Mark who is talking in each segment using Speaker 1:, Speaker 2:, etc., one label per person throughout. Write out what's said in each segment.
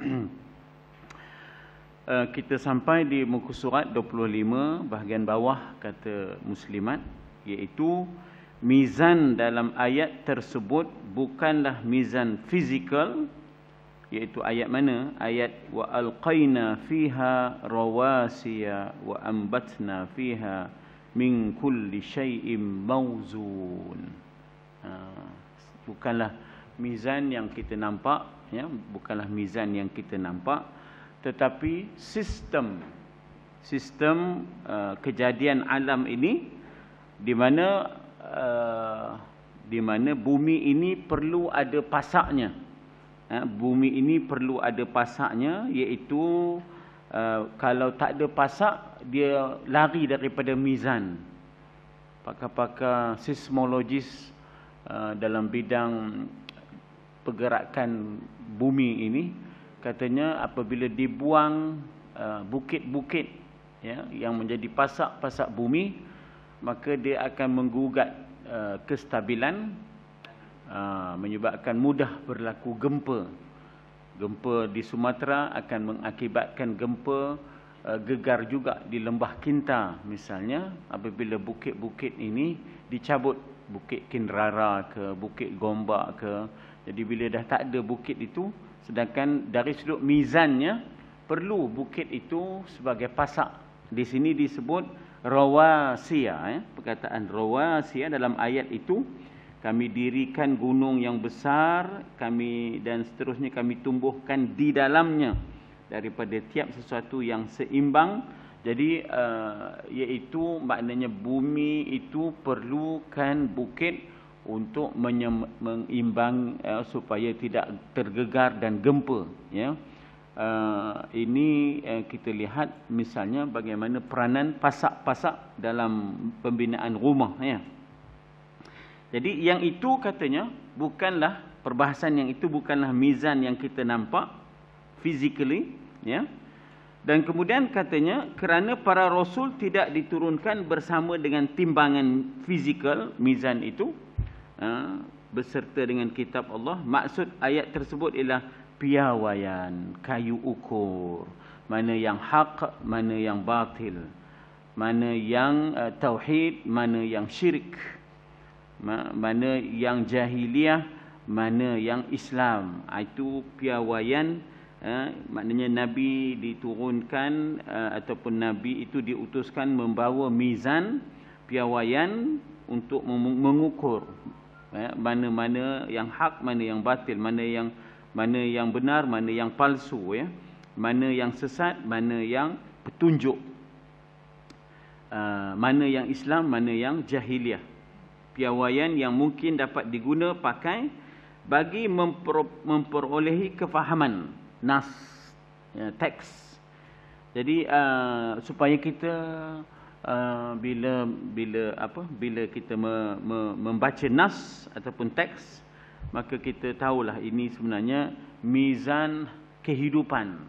Speaker 1: Hmm. Eh, kita sampai di muka surat 25 bahagian bawah kata muslimat iaitu mizan dalam ayat tersebut bukanlah mizan fizikal iaitu ayat mana ayat wa alqaina fiha rawasiya wa ambatna fiha min kulli syai'in mawzun ah, bukanlah mizan yang kita nampak ya, bukanlah mizan yang kita nampak tetapi sistem sistem uh, kejadian alam ini di mana uh, di mana bumi ini perlu ada pasaknya ya, bumi ini perlu ada pasaknya iaitu uh, kalau tak ada pasak dia lari daripada mizan pakar-pakar seismologis uh, dalam bidang pergerakan bumi ini katanya apabila dibuang uh, bukit-bukit uh, ya, yang menjadi pasak-pasak bumi maka dia akan menggugat uh, kestabilan uh, menyebabkan mudah berlaku gempa gempa di Sumatera akan mengakibatkan gempa uh, gegar juga di Lembah Kinta misalnya apabila bukit-bukit ini dicabut bukit Kinrara ke bukit Gombak ke jadi bila dah tak ada bukit itu Sedangkan dari sudut mizannya Perlu bukit itu sebagai pasak Di sini disebut Rawasia eh? Perkataan Rawasia dalam ayat itu Kami dirikan gunung yang besar kami Dan seterusnya kami tumbuhkan di dalamnya Daripada tiap sesuatu yang seimbang Jadi uh, iaitu maknanya bumi itu perlukan bukit Bukit untuk menyem, mengimbang ya, supaya tidak tergegar dan gempa ya. Uh, ini uh, kita lihat misalnya bagaimana peranan pasak-pasak dalam pembinaan rumah ya. Jadi yang itu katanya bukanlah perbahasan yang itu bukanlah mizan yang kita nampak physically ya. Dan kemudian katanya kerana para rasul tidak diturunkan bersama dengan timbangan physical mizan itu Ha? Berserta dengan kitab Allah Maksud ayat tersebut ialah Piawayan, kayu ukur Mana yang hak, mana yang batil Mana yang uh, tauhid, mana yang syirik Ma Mana yang jahiliah, mana yang Islam ha, Itu piawayan uh, ha? Maknanya Nabi diturunkan uh, Ataupun Nabi itu diutuskan membawa mizan Piawayan untuk mengukur Eh, mana-mana ya, yang hak mana yang batil mana yang mana yang benar mana yang palsu ya mana yang sesat mana yang petunjuk uh, mana yang Islam mana yang jahiliah piawaian yang mungkin dapat diguna pakai bagi mempro, memperolehi kefahaman nas ya, teks jadi uh, supaya kita uh, bila bila apa bila kita me, me, membaca nas ataupun teks maka kita tahulah ini sebenarnya mizan kehidupan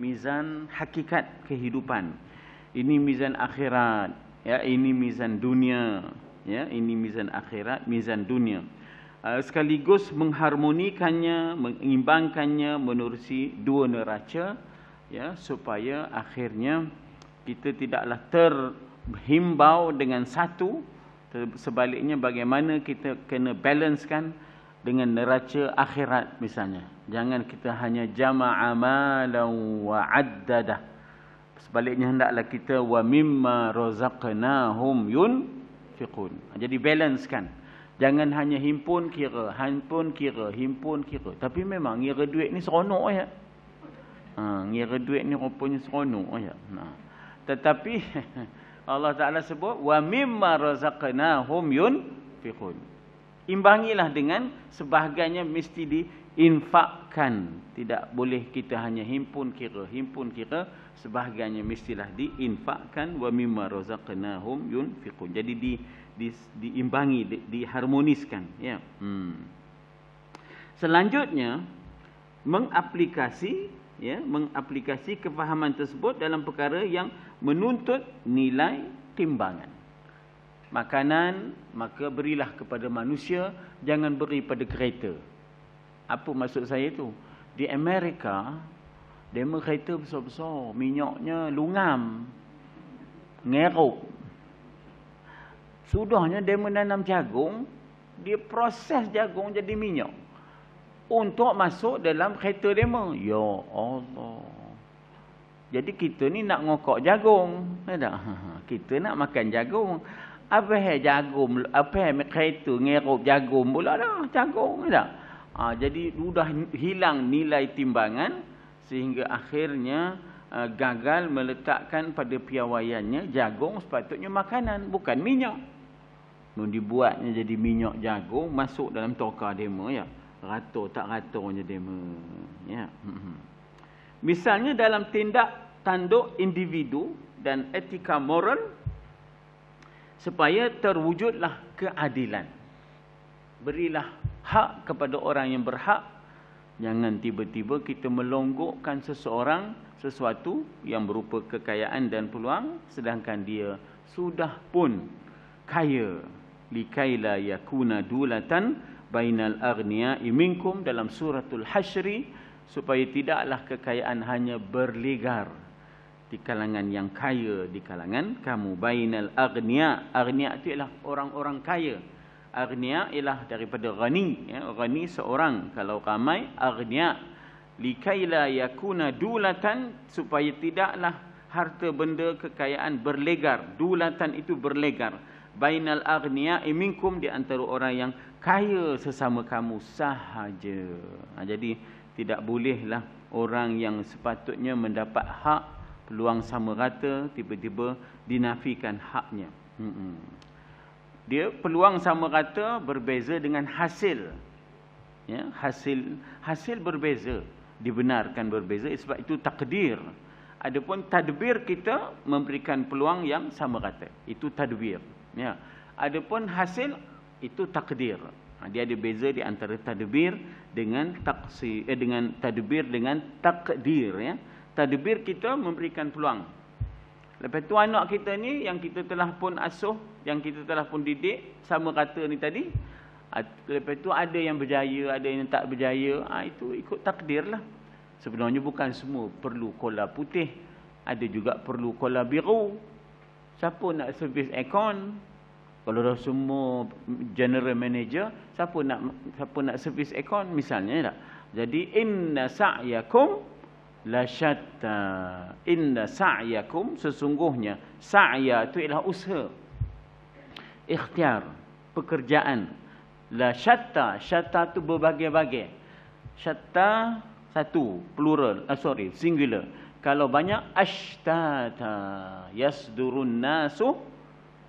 Speaker 1: mizan hakikat kehidupan ini mizan akhirat ya ini mizan dunia ya ini mizan akhirat mizan dunia uh, sekaligus mengharmonikannya mengimbangkannya menerusi dua neraca ya supaya akhirnya kita tidaklah terhimbau dengan satu sebaliknya bagaimana kita kena balancekan dengan neraca akhirat misalnya jangan kita hanya jama'a malan wa addada sebaliknya hendaklah kita wa mimma razaqnahum yunfiqun jadi balancekan jangan hanya himpun kira himpun kira himpun kira tapi memang ngira duit ni seronok ya ha, ngira duit ni rupanya seronok ya nah ha tetapi Allah Taala sebut wa mimma razaqnahum yunfiqun. Imbangilah dengan sebahagiannya mesti diinfakkan. Tidak boleh kita hanya himpun kira, himpun kira sebahagiannya mestilah diinfakkan wa mimma razaqnahum yunfiqun. Jadi di, di diimbangi, di, diharmoniskan, ya. Hmm. Selanjutnya mengaplikasi ya mengaplikasi kefahaman tersebut dalam perkara yang menuntut nilai timbangan. Makanan, maka berilah kepada manusia, jangan beri pada kereta. Apa maksud saya itu? Di Amerika, demo kereta besar-besar, minyaknya lungam, ngeruk. Sudahnya mereka menanam jagung, dia proses jagung jadi minyak. Untuk masuk dalam kereta demo. Ya Allah. Jadi kita ni nak ngokok jagung. Ada. Ya ha, kita nak makan jagung. Apa hal jagung? Apa hal kaitu ngerup jagung pula dah. Jagung. Ada. Ya ha, jadi sudah hilang nilai timbangan. Sehingga akhirnya uh, gagal meletakkan pada piawaiannya jagung sepatutnya makanan. Bukan minyak. Nun dibuatnya jadi minyak jagung masuk dalam toka demo ya. Rata tak ratanya demo. Ya. Hmm, hmm. Misalnya dalam tindak tanduk individu dan etika moral supaya terwujudlah keadilan. Berilah hak kepada orang yang berhak. Jangan tiba-tiba kita melonggokkan seseorang sesuatu yang berupa kekayaan dan peluang sedangkan dia sudah pun kaya. Likaila yakuna dulatan bainal aghnia'i minkum dalam suratul hasyri supaya tidaklah kekayaan hanya berligar di kalangan yang kaya di kalangan kamu bainal aghnia aghnia itu ialah orang-orang kaya aghnia ialah daripada ghani ya ghani seorang kalau ramai aghnia likaila yakuna dulatan supaya tidaklah harta benda kekayaan berlegar dulatan itu berlegar bainal aghnia iminkum eh, di antara orang yang kaya sesama kamu sahaja ha, jadi tidak bolehlah orang yang sepatutnya mendapat hak peluang sama rata tiba-tiba dinafikan haknya. Hmm. Dia peluang sama rata berbeza dengan hasil. Ya, hasil hasil berbeza, dibenarkan berbeza sebab itu takdir. Adapun tadbir kita memberikan peluang yang sama rata. Itu tadbir. Ya. Adapun hasil itu takdir. Ha, dia ada beza di antara tadbir dengan taksi eh, dengan tadbir dengan takdir ya tadbir kita memberikan peluang lepas tu anak kita ni yang kita telah pun asuh yang kita telah pun didik sama kata ni tadi lepas tu ada yang berjaya ada yang tak berjaya ha, itu ikut takdir lah sebenarnya bukan semua perlu kola putih ada juga perlu kola biru siapa nak servis aircon kalau dah semua general manager, siapa nak siapa nak servis aircon misalnya tak? Jadi inna sa'yakum la syatta. Inna sa'yakum sesungguhnya sa'ya itu ialah usaha. Ikhtiar, pekerjaan. La syatta, syatta tu berbagai-bagai. Syatta satu, plural, uh, sorry, singular. Kalau banyak, ashtata yasdurun nasuh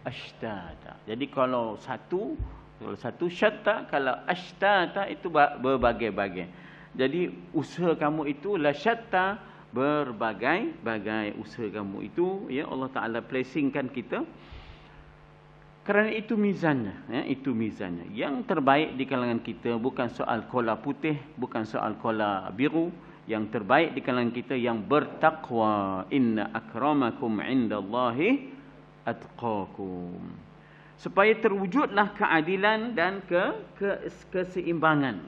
Speaker 1: ashtata. Jadi kalau satu kalau satu syatta kalau ashtata itu berbagai-bagai. Jadi usaha kamu itu la syatta berbagai-bagai usaha kamu itu ya Allah Taala placingkan kita. Kerana itu mizannya, ya, itu mizannya. Yang terbaik di kalangan kita bukan soal kola putih, bukan soal kola biru. Yang terbaik di kalangan kita yang bertakwa. Inna akramakum indallahi atqakum supaya terwujudlah keadilan dan ke, ke keseimbangan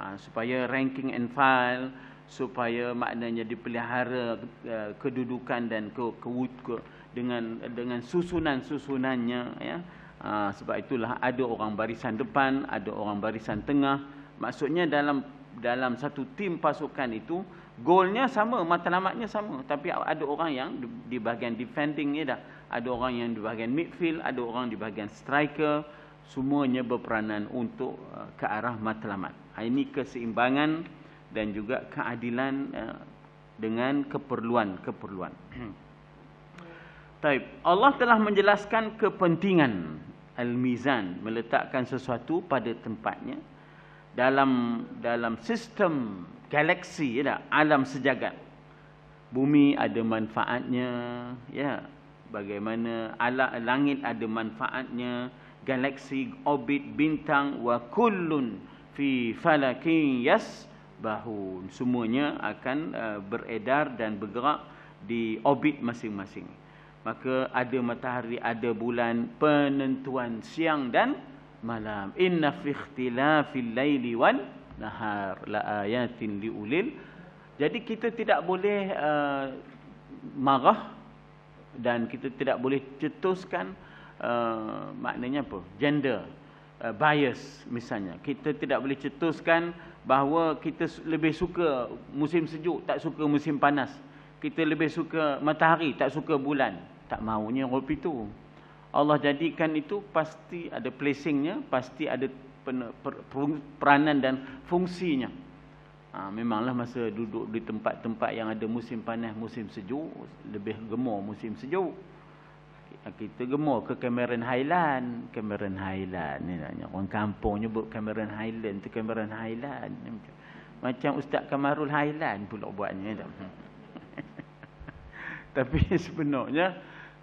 Speaker 1: ha, supaya ranking and file supaya maknanya dipelihara uh, kedudukan dan ke, ke, ke dengan dengan susunan-susunannya ya ha, sebab itulah ada orang barisan depan ada orang barisan tengah maksudnya dalam dalam satu tim pasukan itu golnya sama matlamatnya sama tapi ada orang yang di, di bahagian defending ni dah ada orang yang di bahagian midfield, ada orang di bahagian striker, semuanya berperanan untuk uh, ke arah matlamat. Ha, ini keseimbangan dan juga keadilan uh, dengan keperluan-keperluan. Taib, Allah telah menjelaskan kepentingan al-mizan meletakkan sesuatu pada tempatnya dalam dalam sistem galaksi ya alam sejagat bumi ada manfaatnya ya bagaimana ala, langit ada manfaatnya galaksi orbit bintang wa kullun fi falakin bahun, semuanya akan eh, beredar dan bergerak di orbit masing-masing maka ada matahari ada bulan penentuan siang dan malam inna fi ikhtilafil laili wan nahar laayatin liulil jadi kita tidak boleh uh, marah dan kita tidak boleh cetuskan uh, maknanya apa gender uh, bias misalnya kita tidak boleh cetuskan bahawa kita lebih suka musim sejuk tak suka musim panas kita lebih suka matahari tak suka bulan tak maunya rupi itu Allah jadikan itu pasti ada placingnya pasti ada peranan dan fungsinya ha, Memanglah masa duduk di tempat-tempat yang ada musim panas, musim sejuk Lebih gemar musim sejuk ha, Kita gemar ke Cameron Highland Cameron Highland ni Orang kampung nyebut Cameron Highland tu Cameron Highland Macam Ustaz Kamarul Highland pula buatnya tak? Tapi sebenarnya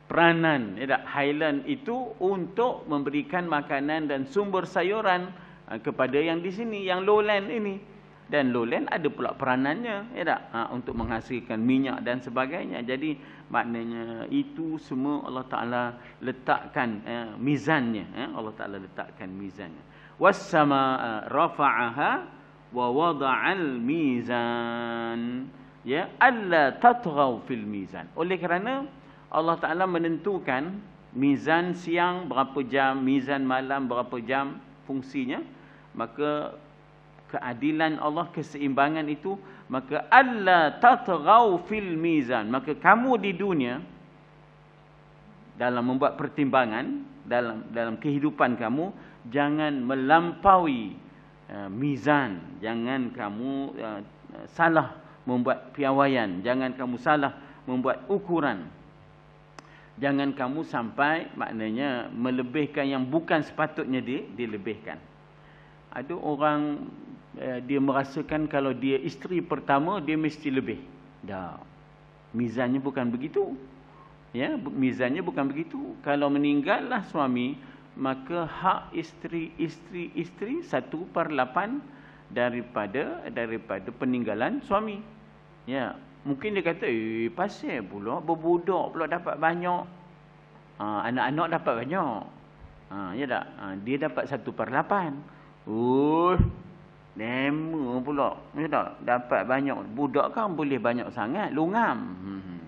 Speaker 1: peranan ya Highland itu untuk memberikan makanan dan sumber sayuran ha, kepada yang di sini, yang lowland ini dan lolen ada pula peranannya ya tak ha, untuk menghasilkan minyak dan sebagainya jadi maknanya itu semua Allah taala letakkan eh, mizannya eh, Allah taala letakkan mizannya was samaa rafa'aha wa wada'al mizan ya alla tatghaw fil mizan oleh kerana Allah taala menentukan mizan siang berapa jam mizan malam berapa jam fungsinya maka keadilan Allah, keseimbangan itu, maka alla tatghaw fil mizan. Maka kamu di dunia dalam membuat pertimbangan dalam dalam kehidupan kamu jangan melampaui uh, mizan, jangan kamu uh, salah membuat piawaian, jangan kamu salah membuat ukuran. Jangan kamu sampai maknanya melebihkan yang bukan sepatutnya di, dilebihkan. Ada orang Eh, dia merasakan kalau dia isteri pertama dia mesti lebih. Dah. Mizannya bukan begitu. Ya, mizannya bukan begitu. Kalau meninggallah suami, maka hak isteri isteri isteri 1/8 daripada daripada peninggalan suami. Ya, mungkin dia kata, "Eh, pasal pula berbudak pula dapat banyak. Ha, anak-anak ha, dapat banyak." Ha, ya tak? Ha, dia dapat 1/8. Uh, demo pula. Ya tak? Dapat banyak. Budak kan boleh banyak sangat. Lungam. Hmm.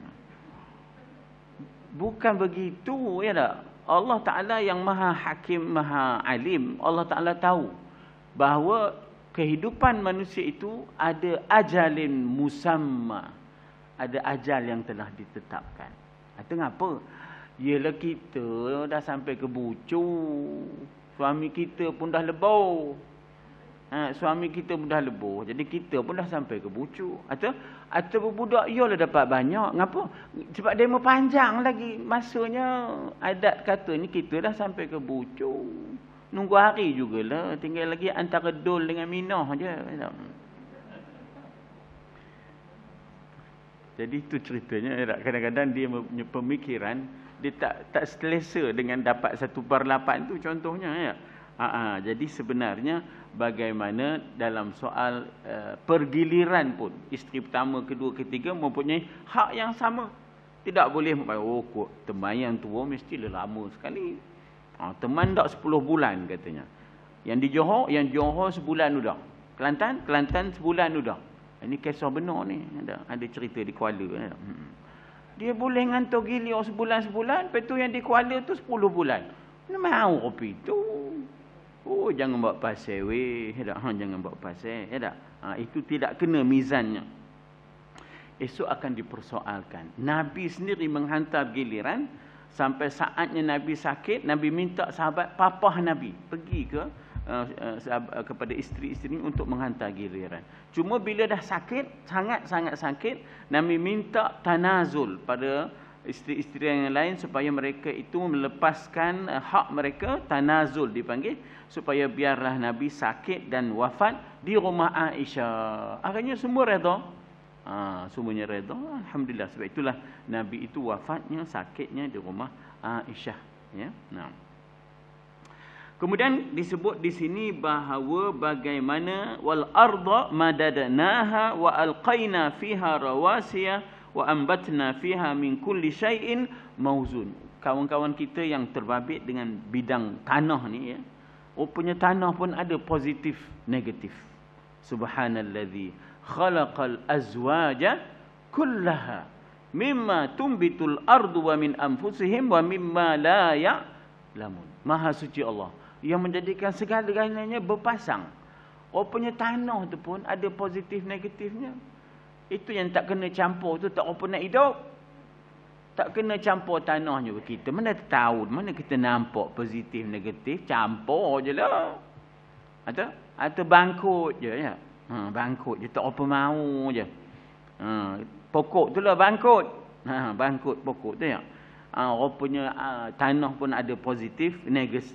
Speaker 1: Bukan begitu. Ya tak? Allah Ta'ala yang maha hakim, maha alim. Allah Ta'ala tahu. Bahawa kehidupan manusia itu ada ajalin musamma. Ada ajal yang telah ditetapkan. Itu kenapa? Yelah kita dah sampai ke bucu. Suami kita pun dah lebur. Ha, suami kita dah lebur. Jadi kita pun dah sampai ke bucu. Atau, atau berbudak, ialah dapat banyak. Kenapa? Sebab dia mau panjang lagi. Masanya adat kata ni kita dah sampai ke bucu. Nunggu hari juga lah, Tinggal lagi antara dol dengan minah je. Jadi itu ceritanya. Kadang-kadang dia punya pemikiran. Dia tak tak selesa dengan dapat satu bar lapan tu contohnya. Ya. Ha, ha, jadi sebenarnya bagaimana dalam soal eh, pergiliran pun isteri pertama, kedua, ketiga mempunyai hak yang sama. Tidak boleh oh teman yang tua mesti lama sekali. Ah teman dak 10 bulan katanya. Yang di Johor, yang Johor sebulan sudah. Kelantan, Kelantan sebulan sudah. Ini kisah benar ni. Ada ada cerita di Kuala. Kan? Hmm. Dia boleh ngantuk gili sebulan-sebulan. Lepas tu yang di Kuala tu 10 bulan. Mana mahu kopi tu. Oh jangan buat pasal weh. Tak? Ha, jangan buat pasal. Ya, tak? Ha, itu tidak kena mizannya. Esok akan dipersoalkan. Nabi sendiri menghantar giliran. Sampai saatnya Nabi sakit. Nabi minta sahabat papah Nabi. Pergi ke uh, sahabat, eh, kepada isteri-isteri untuk menghantar giliran. Cuma bila dah sakit. Sangat-sangat sakit. Nabi minta tanazul pada isteri-isteri yang lain. Supaya mereka itu melepaskan hak mereka. Tanazul dipanggil supaya biarlah Nabi sakit dan wafat di rumah Aisyah. Akhirnya semua redha. Ha, semuanya redha. Alhamdulillah sebab itulah Nabi itu wafatnya sakitnya di rumah Aisyah, ya. Nah. Kemudian disebut di sini bahawa bagaimana wal arda madadnaha wa alqaina fiha rawasiya wa ambatna fiha min kulli shayin mauzun. Kawan-kawan kita yang terbabit dengan bidang tanah ni ya, Rupanya oh, tanah pun ada positif, negatif. Subhanalladzi khalaqal azwaja kullaha mimma tumbitul ardu wa min anfusihim wa mimma la ya'lamun. Maha suci Allah yang menjadikan segala-galanya berpasang. Rupanya oh, tanah tu pun ada positif negatifnya. Itu yang tak kena campur tu tak apa nak hidup. Tak kena campur tanah juga kita. Mana tahu, mana kita nampak positif, negatif. Campur je lah. Atau, atau bangkut je. Ya? Ha, bangkut je, tak apa mahu je. Ha, pokok tu lah bangkut. Ha, bangkut pokok tu ya. Ha, rupanya ha, tanah pun ada positif,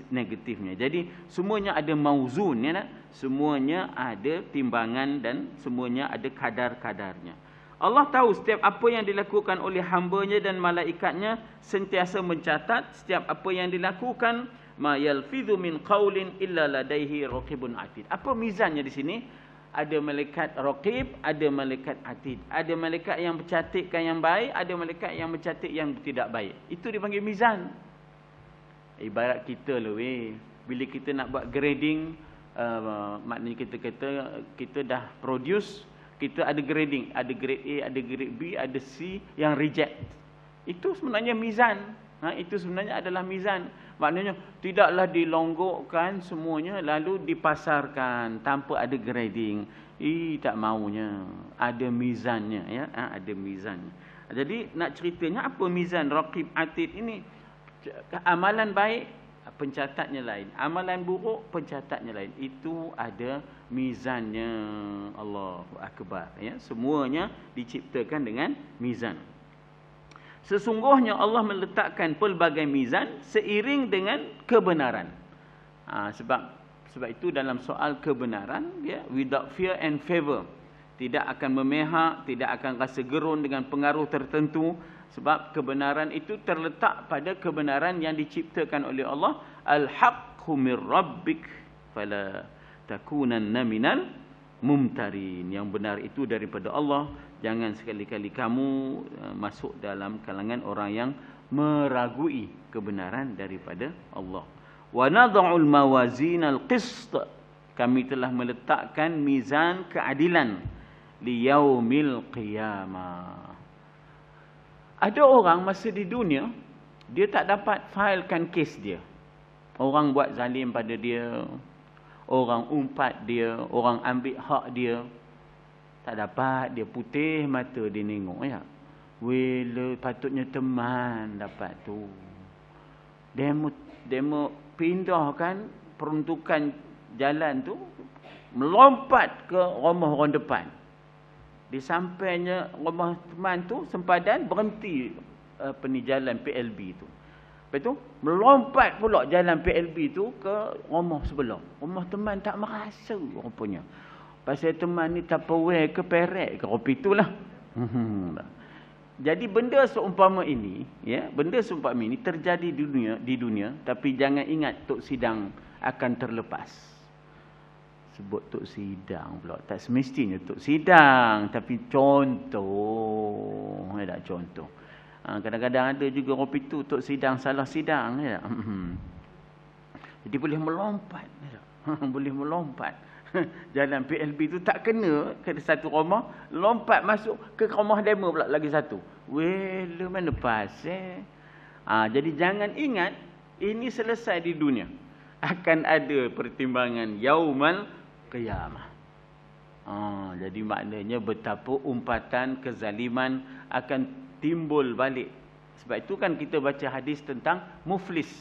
Speaker 1: negatifnya. Jadi, semuanya ada mauzun. Ya, nak? Semuanya ada timbangan dan semuanya ada kadar-kadarnya. Allah tahu setiap apa yang dilakukan oleh hambanya dan malaikatnya sentiasa mencatat setiap apa yang dilakukan ma yalfidhu min qawlin illa ladaihi raqibun atid apa mizannya di sini ada malaikat raqib ada malaikat atid ada malaikat yang mencatatkan yang baik ada malaikat yang mencatat yang tidak baik itu dipanggil mizan ibarat kita lah weh bila kita nak buat grading uh, maknanya kita kata kita dah produce kita ada grading ada grade A ada grade B ada C yang reject itu sebenarnya mizan ha itu sebenarnya adalah mizan maknanya tidaklah dilonggokkan semuanya lalu dipasarkan tanpa ada grading I tak maunya ada mizannya ya ha, ada mizannya jadi nak ceritanya apa mizan raqib atid ini amalan baik pencatatnya lain amalan buruk pencatatnya lain itu ada mizannya Allahu akbar ya semuanya diciptakan dengan mizan sesungguhnya Allah meletakkan pelbagai mizan seiring dengan kebenaran ha, sebab sebab itu dalam soal kebenaran ya without fear and favor tidak akan memihak tidak akan rasa gerun dengan pengaruh tertentu sebab kebenaran itu terletak pada kebenaran yang diciptakan oleh Allah al haqqu min rabbik fala takunanna minal mumtarin. Yang benar itu daripada Allah. Jangan sekali-kali kamu eh, masuk dalam kalangan orang yang meragui kebenaran daripada Allah. Wa nadha'ul mawazinal qist. Kami telah meletakkan mizan keadilan li yaumil qiyamah. Ada orang masa di dunia dia tak dapat failkan kes dia. Orang buat zalim pada dia, orang umpat dia, orang ambil hak dia. Tak dapat, dia putih mata dia nengok ya. Wele patutnya teman dapat tu. Demo demo pindahkan peruntukan jalan tu melompat ke rumah orang depan. Di sampainya rumah teman tu sempadan berhenti apa eh, ni jalan PLB tu. Lepas tu, melompat pula jalan PLB tu ke rumah sebelah. Rumah teman tak merasa rupanya. Pasal teman ni tak perik ke perik ke. Rupi lah. Jadi benda seumpama ini, ya, benda seumpama ini terjadi di dunia, di dunia tapi jangan ingat Tok Sidang akan terlepas. Sebut Tok Sidang pula. Tak semestinya Tok Sidang. Tapi contoh. ada ya contoh. Ah, kadang-kadang ada juga orang pitu untuk sidang salah sidang. Ya. Jadi boleh melompat. Ya. boleh melompat. Jalan PLB tu tak kena ke satu rumah. Lompat masuk ke rumah demo pula lagi satu. Weh, lu mana pas eh? Ya. Ah, ha, jadi jangan ingat ini selesai di dunia. Akan ada pertimbangan yaumal qiyamah. Ha, jadi maknanya betapa umpatan kezaliman akan timbul balik. Sebab itu kan kita baca hadis tentang muflis.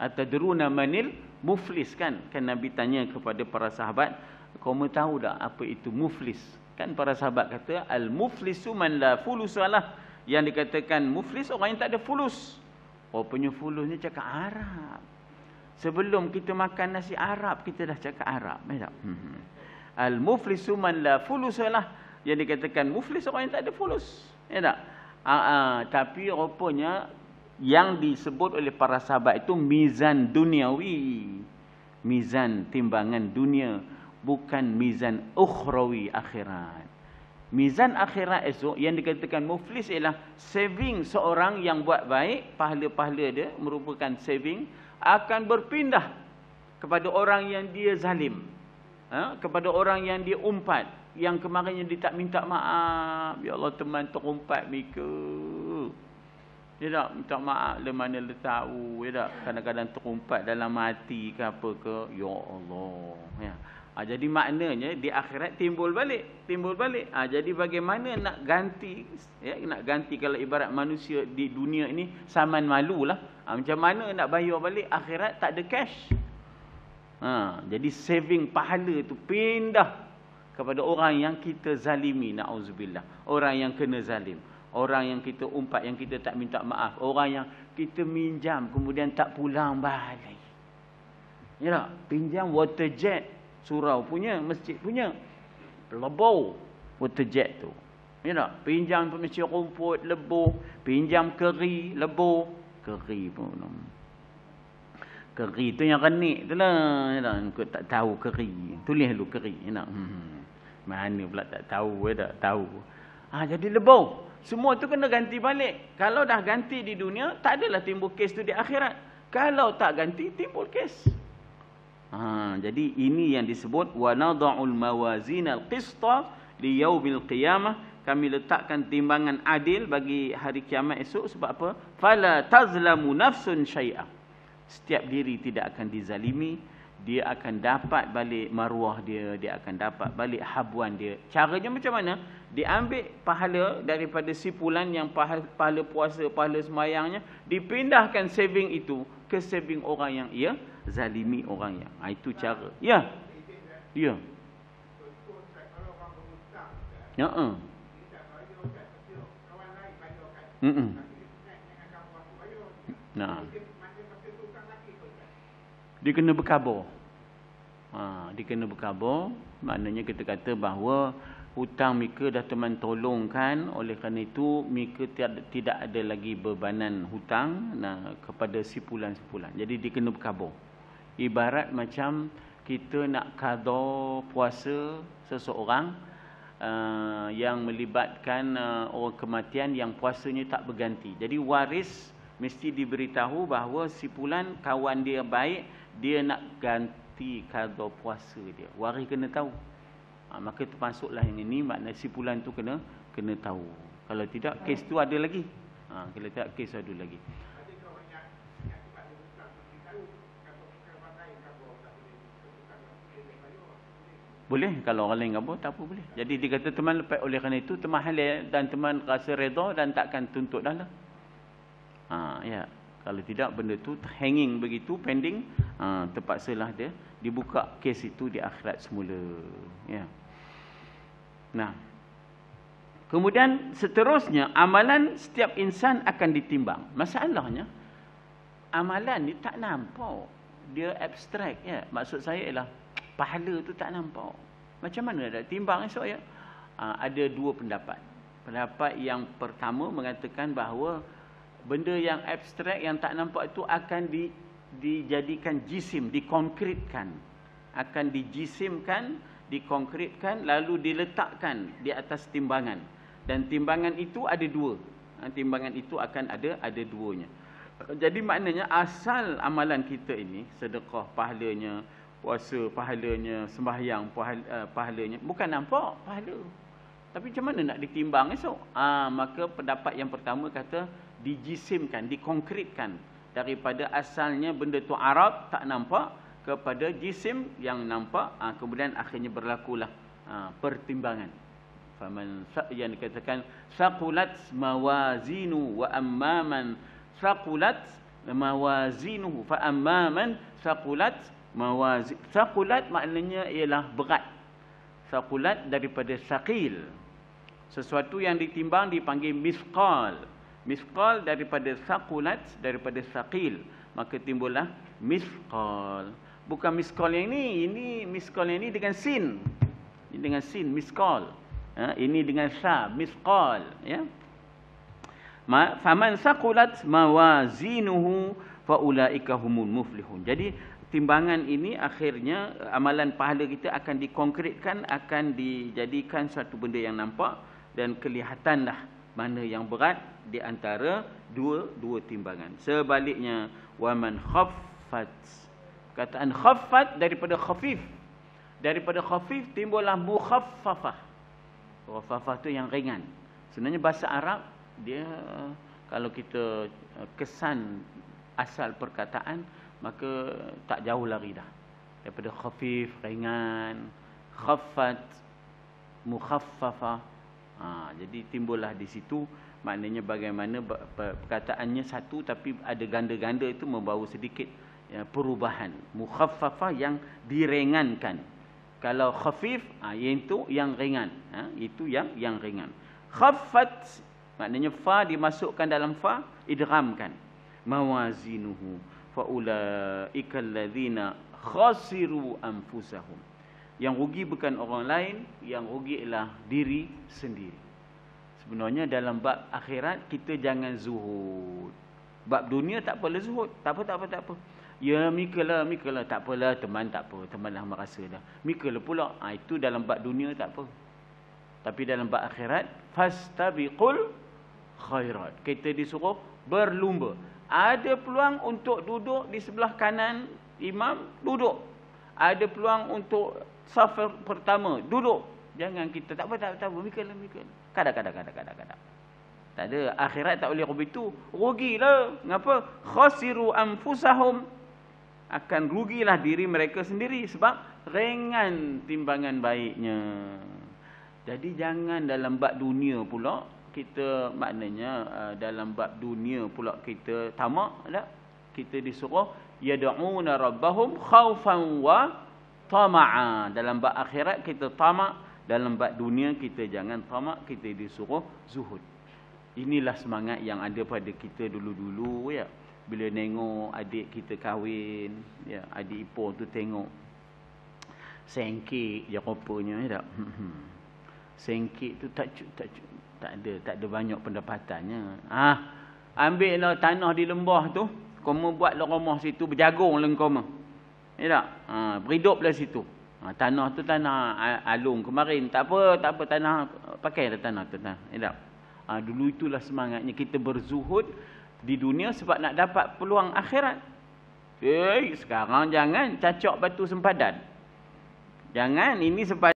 Speaker 1: atau deruna manil muflis kan. Kan Nabi tanya kepada para sahabat. Kau mahu tahu tak apa itu muflis? Kan para sahabat kata. al muflis man la fulus salah Yang dikatakan muflis orang yang tak ada fulus. Oh punya fulus ni cakap Arab. Sebelum kita makan nasi Arab, kita dah cakap Arab. Hmm. al muflis man la fulus salah Yang dikatakan muflis orang yang tak ada fulus. Ya tak? Aa, ah, ah, tapi rupanya yang disebut oleh para sahabat itu mizan duniawi. Mizan timbangan dunia bukan mizan ukhrawi akhirat. Mizan akhirat esok yang dikatakan muflis ialah saving seorang yang buat baik, pahala-pahala dia merupakan saving akan berpindah kepada orang yang dia zalim. Ha? kepada orang yang dia umpat, yang kemarinnya dia tak minta maaf. Ya Allah teman terumpat mereka. Ya tak? Minta maaf le lah mana le tahu. Ya tak? Kadang-kadang terumpat dalam mati ke apa ke. Ya Allah. Ya. Ha, jadi maknanya di akhirat timbul balik. Timbul balik. Ha, jadi bagaimana nak ganti. Ya, nak ganti kalau ibarat manusia di dunia ini saman malu lah. Ha, macam mana nak bayar balik akhirat tak ada cash. Ha, jadi saving pahala tu pindah kepada orang yang kita zalimi naudzubillah orang yang kena zalim orang yang kita umpat yang kita tak minta maaf orang yang kita minjam kemudian tak pulang balik ya tak? pinjam water jet surau punya masjid punya lebau water jet tu ya tak? pinjam pemisi rumput lebu pinjam keri lebu keri pun keri tu yang renik tu lah ya tak? tak tahu keri tulis dulu keri ya tak? Hmm. Mana pula tak tahu ya, tak tahu. Ha, jadi lebur. Semua tu kena ganti balik. Kalau dah ganti di dunia, tak adalah timbul kes tu di akhirat. Kalau tak ganti, timbul kes. Ha, jadi ini yang disebut wa nadha'ul mawazin al-qista li yaumil qiyamah. Kami letakkan timbangan adil bagi hari kiamat esok sebab apa? Fala tazlamu nafsun syai'a. Setiap diri tidak akan dizalimi dia akan dapat balik maruah dia dia akan dapat balik habuan dia caranya macam mana diambil pahala daripada si yang pahala puasa pahala semayangnya dipindahkan saving itu ke saving orang yang ia zalimi orang yang ha, itu cara ya ya ya uh -uh. Nah dia kena berkabur. Ha, dia kena berkabur, maknanya kita kata bahawa hutang mereka dah teman tolongkan, oleh kerana itu mereka tidak ada lagi bebanan hutang nah, kepada sipulan-sipulan. Jadi dia kena berkabur. Ibarat macam kita nak kador puasa seseorang uh, yang melibatkan uh, orang kematian yang puasanya tak berganti. Jadi waris mesti diberitahu bahawa sipulan kawan dia baik, dia nak ganti kadar puasa dia. Wari kena tahu. Ha, maka termasuklah yang ini makna simpulan tu kena kena tahu. Kalau tidak kes tu ada lagi. Ha, kalau tidak kes ada lagi. Boleh kalau orang lain gabung tak apa boleh. Jadi dia kata teman lepas oleh kerana itu teman halal dan teman rasa redha dan takkan tuntut dah lah. Ha, ya. Yeah. Kalau tidak benda tu hanging begitu pending, ha, terpaksalah dia dibuka kes itu di akhirat semula. Ya. Nah. Kemudian seterusnya amalan setiap insan akan ditimbang. Masalahnya amalan ni tak nampak. Dia abstrak ya. Maksud saya ialah pahala tu tak nampak. Macam mana ada timbang esok ya? Ha, ada dua pendapat. Pendapat yang pertama mengatakan bahawa benda yang abstrak yang tak nampak itu akan di, dijadikan jisim, dikonkretkan. Akan dijisimkan, dikonkretkan lalu diletakkan di atas timbangan. Dan timbangan itu ada dua. Ha, timbangan itu akan ada ada duanya. Jadi maknanya asal amalan kita ini, sedekah pahalanya, puasa pahalanya, sembahyang eh, pahalanya, bukan nampak pahala. Tapi macam mana nak ditimbang esok? Ah, maka pendapat yang pertama kata, dijisimkan, dikonkretkan daripada asalnya benda tu Arab tak nampak kepada jisim yang nampak ha, kemudian akhirnya berlakulah ha, pertimbangan faman yang dikatakan saqulat mawazinu wa amman saqulat mawazinu fa amman saqulat mawazin saqulat maknanya ialah berat saqulat daripada saqil sesuatu yang ditimbang dipanggil misqal Misqal daripada sakulat daripada sakil maka timbullah misqal. Bukan misqal yang ini, ini misqal yang ini dengan sin. Ini dengan sin misqal. Ya, ini dengan sa misqal ya. Ma faman sakulat mawazinuhu faulaika humul muflihun. Jadi timbangan ini akhirnya amalan pahala kita akan dikonkretkan akan dijadikan satu benda yang nampak dan kelihatanlah mana yang berat di antara dua dua timbangan. Sebaliknya waman khaffat. Kataan khaffat daripada khafif. Daripada khafif timbullah mukhaffafah. Mukhaffafah tu yang ringan. Sebenarnya bahasa Arab dia kalau kita eh, kesan asal perkataan maka tak jauh lari dah. Daripada khafif ringan, khaffat mukhaffafah. Ha, jadi timbullah di situ maknanya bagaimana perkataannya satu tapi ada ganda-ganda itu membawa sedikit ya, perubahan mukhaffafah yang direngankan kalau khafif ha, yang itu yang ringan ha, itu yang yang ringan khafat maknanya fa dimasukkan dalam fa idramkan mawazinuhu faulaika alladhina khasiru anfusahum yang rugi bukan orang lain yang rugi ialah diri sendiri sebenarnya dalam bab akhirat kita jangan zuhud. Bab dunia tak perlu zuhud. Tak apa, tak apa, tak apa. Ya, mikalah, mikalah. Tak apalah, teman tak apa. temanlah lah merasa dah. Mikalah pula. Ha, itu dalam bab dunia tak apa. Tapi dalam bab akhirat, fastabiqul khairat. Kita disuruh berlumba. Ada peluang untuk duduk di sebelah kanan imam, duduk. Ada peluang untuk safar pertama, duduk. Jangan kita, tak apa, tak apa, tak apa. Mikalah, mikalah. Kadang-kadang kadang-kadang kadang. Tak ada akhirat tak boleh begitu. Rugilah. Ngapa? Khasiru anfusahum akan rugilah diri mereka sendiri sebab ringan timbangan baiknya. Jadi jangan dalam bab dunia pula kita maknanya uh, dalam bab dunia pula kita tamak tak? Kita disuruh yad'una rabbahum khaufan wa tama'a. Dalam bab akhirat kita tamak dalam bab dunia kita jangan tamak kita disuruh zuhud inilah semangat yang ada pada kita dulu-dulu ya bila tengok adik kita kahwin ya adik ipar tu tengok sengkit je rupanya ya tak sengkit tu tak tak tak ada tak ada banyak pendapatannya ah ha, ambil lah tanah di lembah tu kau mau buat lah situ berjagung lah kau mah ya tak ha, beridup situ Ha, tanah tu tanah alung kemarin tak apa tak apa tanah pakai dah tanah tu tanah tak ha, dulu itulah semangatnya kita berzuhud di dunia sebab nak dapat peluang akhirat eh sekarang jangan cacok batu sempadan jangan ini sempadan